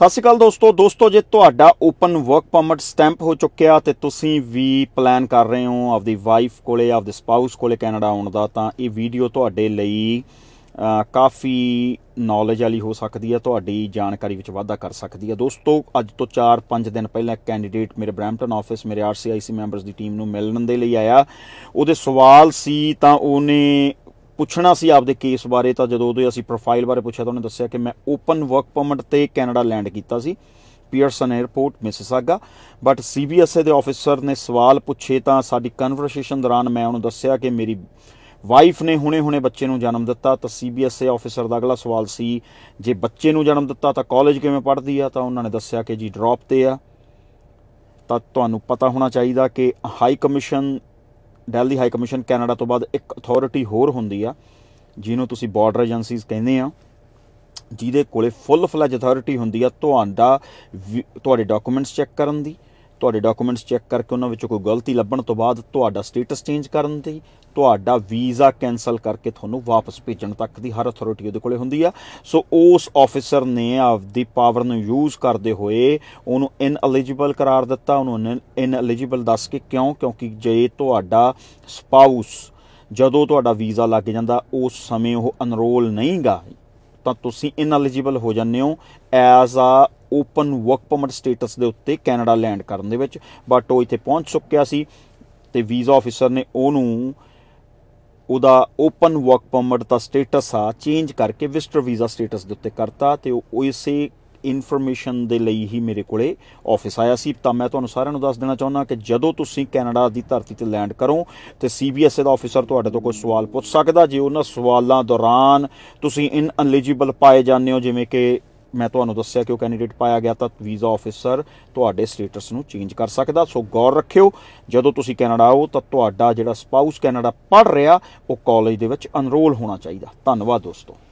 ਸਤਿ ਸ਼੍ਰੀ ਅਕਾਲ ਦੋਸਤੋ ਦੋਸਤੋ ਜੇ ਤੁਹਾਡਾ ਓਪਨ ਵਰਕ ਪਰਮਿਟ ਸਟੈਂਪ ਹੋ ਚੁੱਕਿਆ ਤੇ ਤੁਸੀਂ ਵੀ ਪਲਾਨ ਕਰ ਰਹੇ ਹੋ ਆਪਦੀ ਵਾਈਫ ਕੋਲੇ ਆਪਦੇ ਸਪਾਊਸ ਕੋਲੇ ਕੈਨੇਡਾ ਆਉਣ ਦਾ ਤਾਂ ਇਹ ਵੀਡੀਓ ਤੁਹਾਡੇ ਲਈ ਕਾਫੀ ਨੌਲੇਜ ਵਾਲੀ ਹੋ ਸਕਦੀ ਹੈ ਤੁਹਾਡੀ ਜਾਣਕਾਰੀ ਵਿੱਚ ਵਾਧਾ ਕਰ ਸਕਦੀ ਹੈ ਦੋਸਤੋ ਅੱਜ ਤੋਂ 4-5 ਦਿਨ ਪਹਿਲਾਂ ਇੱਕ ਕੈਂਡੀਡੇਟ ਮੇਰੇ ਬ੍ਰੈਂਪਟਨ ਆਫਿਸ ਮੇਰੇ ਆਰਸੀਆਈਸੀ ਮੈਂਬਰਸ ਦੀ ਟੀਮ ਨੂੰ ਮਿਲਣ ਦੇ ਲਈ ਆਇਆ ਉਹਦੇ ਸਵਾਲ ਸੀ ਤਾਂ ਉਹਨੇ ਪੁੱਛਣਾ ਸੀ ਆਪਦੇ ਕੇਸ ਬਾਰੇ ਤਾਂ ਜਦੋਂ ਉਹਦੇ ਅਸੀਂ ਪ੍ਰੋਫਾਈਲ ਬਾਰੇ ਪੁੱਛਿਆ ਤਾਂ ਉਹਨੇ ਦੱਸਿਆ ਕਿ ਮੈਂ ਓਪਨ ਵਰਕ ਪਰਮਿਟ ਤੇ ਕੈਨੇਡਾ ਲੈਂਡ ਕੀਤਾ ਸੀ Pearson airport Mississauga but CBSA ਦੇ ਆਫੀਸਰ ਨੇ ਸਵਾਲ ਪੁੱਛੇ ਤਾਂ ਸਾਡੀ ਕਨਵਰਸੇਸ਼ਨ ਦੌਰਾਨ ਮੈਂ ਉਹਨੂੰ ਦੱਸਿਆ ਕਿ ਮੇਰੀ ਵਾਈਫ ਨੇ ਹੁਣੇ-ਹੁਣੇ ਬੱਚੇ ਨੂੰ ਜਨਮ ਦਿੱਤਾ ਤਾਂ ਸੀਬੀਐਸਏ ਆਫੀਸਰ ਦਾ ਅਗਲਾ ਸਵਾਲ ਸੀ ਜੇ ਬੱਚੇ ਨੂੰ ਜਨਮ ਦਿੱਤਾ ਤਾਂ ਕਾਲਜ ਕਿਵੇਂ ਪੜ੍ਹਦੀ ਆ ਤਾਂ ਉਹਨਾਂ ਨੇ ਦੱਸਿਆ ਕਿ ਜੀ ਡ੍ਰੌਪ ਤੇ ਆ ਤਾਂ ਤੁਹਾਨੂੰ ਪਤਾ ਹੋਣਾ ਚਾਹੀਦਾ ਕਿ high commission Delhi high commission Canada ਤੋਂ ਬਾਅਦ ਇੱਕ ਅਥਾਰਟੀ ਹੋਰ ਹੁੰਦੀ ਆ ਜਿਹਨੂੰ ਤੁਸੀਂ ਬਾਰਡਰ ਏਜੰਸੀਜ਼ ਕਹਿੰਦੇ ਆ ਜਿਹਦੇ ਕੋਲੇ ਫੁੱਲ ਫਲੈਜ ਅਥਾਰਟੀ ਹੁੰਦੀ ਆ ਤੁਹਾਡਾ ਤੁਹਾਡੇ ਡਾਕੂਮੈਂਟਸ ਚੈੱਕ ਕਰਨ ਦੀ ਤੁਹਾਡੇ ਡਾਕੂਮੈਂਟਸ ਚੈੱਕ ਕਰਕੇ ਉਹਨਾਂ ਵਿੱਚੋਂ ਕੋਈ ਗਲਤੀ ਲੱਭਣ ਤੋਂ ਬਾਅਦ ਤੁਹਾਡਾ ਸਟੇਟਸ ਚੇਂਜ ਕਰਨ ਦੀ ਤੁਹਾਡਾ ਵੀਜ਼ਾ ਕੈਨਸਲ ਕਰਕੇ ਤੁਹਾਨੂੰ ਵਾਪਸ ਭੇਜਣ ਤੱਕ ਦੀ ਹਰ ਅਥਾਰਟੀ ਉਹਦੇ ਕੋਲੇ ਹੁੰਦੀ ਆ ਸੋ ਉਸ ਆਫੀਸਰ ਨੇ ਆਪਦੀ ਪਾਵਰ ਨੂੰ ਯੂਜ਼ ਕਰਦੇ ਹੋਏ ਉਹਨੂੰ ਇਨ ਐਲੀਜੀਬਲ ਕਰਾਰ ਦਿੱਤਾ ਉਹਨੂੰ ਇਨ ਐਲੀਜੀਬਲ ਦੱਸ ਕੇ ਕਿਉਂ ਕਿਉਂਕਿ ਜੇ ਤੁਹਾਡਾ ਸਪਾਊਸ ਜਦੋਂ ਤੁਹਾਡਾ ਵੀਜ਼ਾ ਲੱਗ ਜਾਂਦਾ ਉਸ ਸਮੇਂ ਉਹ ਅਨਰੋਲ ਨਹੀਂਗਾ ਤਾਂ ਤੁਸੀਂ ਇਨ ਐਲੀਜੀਬਲ ਹੋ ਜਾਂਦੇ ਹੋ as a open work permit status ਦੇ ਉੱਤੇ ਕੈਨੇਡਾ ਲੈਂਡ ਕਰਨ ਦੇ ਵਿੱਚ ਬਟ ਉਹ ਇੱਥੇ ਪਹੁੰਚ ਚੁੱਕਿਆ ਸੀ ਤੇ ਵੀਜ਼ਾ ਆਫੀਸਰ ਨੇ ਉਹਨੂੰ ਉਹਦਾ ਓਪਨ ਵਰਕ ਪਰਮਿਟ ਦਾ ਸਟੇਟਸ ਆ ਚੇਂਜ ਕਰਕੇ ਵਿਜ਼ਟਰ ਵੀਜ਼ਾ ਸਟੇਟਸ ਦੇ ਉੱਤੇ ਕਰਤਾ ਤੇ ਉਹ ਇਸੇ ਇਨਫੋਰਮੇਸ਼ਨ ਦੇ ਲਈ ਹੀ ਮੇਰੇ ਕੋਲੇ ਆਫਿਸ ਆਇਆ ਸੀ ਤਾਂ ਮੈਂ ਤੁਹਾਨੂੰ ਸਾਰਿਆਂ ਨੂੰ ਦੱਸ ਦੇਣਾ ਚਾਹੁੰਦਾ ਕਿ ਜਦੋਂ ਤੁਸੀਂ ਕੈਨੇਡਾ ਦੀ ਧਰਤੀ ਤੇ ਲੈਂਡ ਕਰੋ ਤੇ ਸੀਬੀਐਸਏ ਦਾ ਆਫੀਸਰ ਤੁਹਾਡੇ ਤੋਂ ਕੋਈ ਸਵਾਲ ਪੁੱਛ ਸਕਦਾ ਜੇ ਉਹਨਾਂ ਸਵਾਲਾਂ ਦੌਰਾਨ ਤੁਸੀਂ ਇਨ ਅਨਲੀਜੀਬਲ ਪਾਏ ਜਾਂਦੇ ਹੋ ਜਿਵੇਂ ਕਿ ਮੈਂ ਤੁਹਾਨੂੰ ਦੱਸਿਆ ਕਿ ਉਹ ਕੈਂਡੀਡੇਟ ਪਾਇਆ ਗਿਆ ਤਾਂ ਵੀਜ਼ਾ ਆਫੀਸਰ ਤੁਹਾਡੇ ਸਟੇਟਸ ਨੂੰ ਚੇਂਜ ਕਰ ਸਕਦਾ ਸੋ ਗੌਰ ਰੱਖਿਓ ਜਦੋਂ ਤੁਸੀਂ ਕੈਨੇਡਾ ਆਓ ਤਾਂ ਤੁਹਾਡਾ ਜਿਹੜਾ ਸਪਾਊਸ ਕੈਨੇਡਾ ਪੜ ਰਿਹਾ ਉਹ ਕਾਲਜ ਦੇ ਵਿੱਚ ਅਨਰੋਲ ਹੋਣਾ ਚਾਹੀਦਾ ਧੰਨਵਾਦ ਦੋਸਤੋ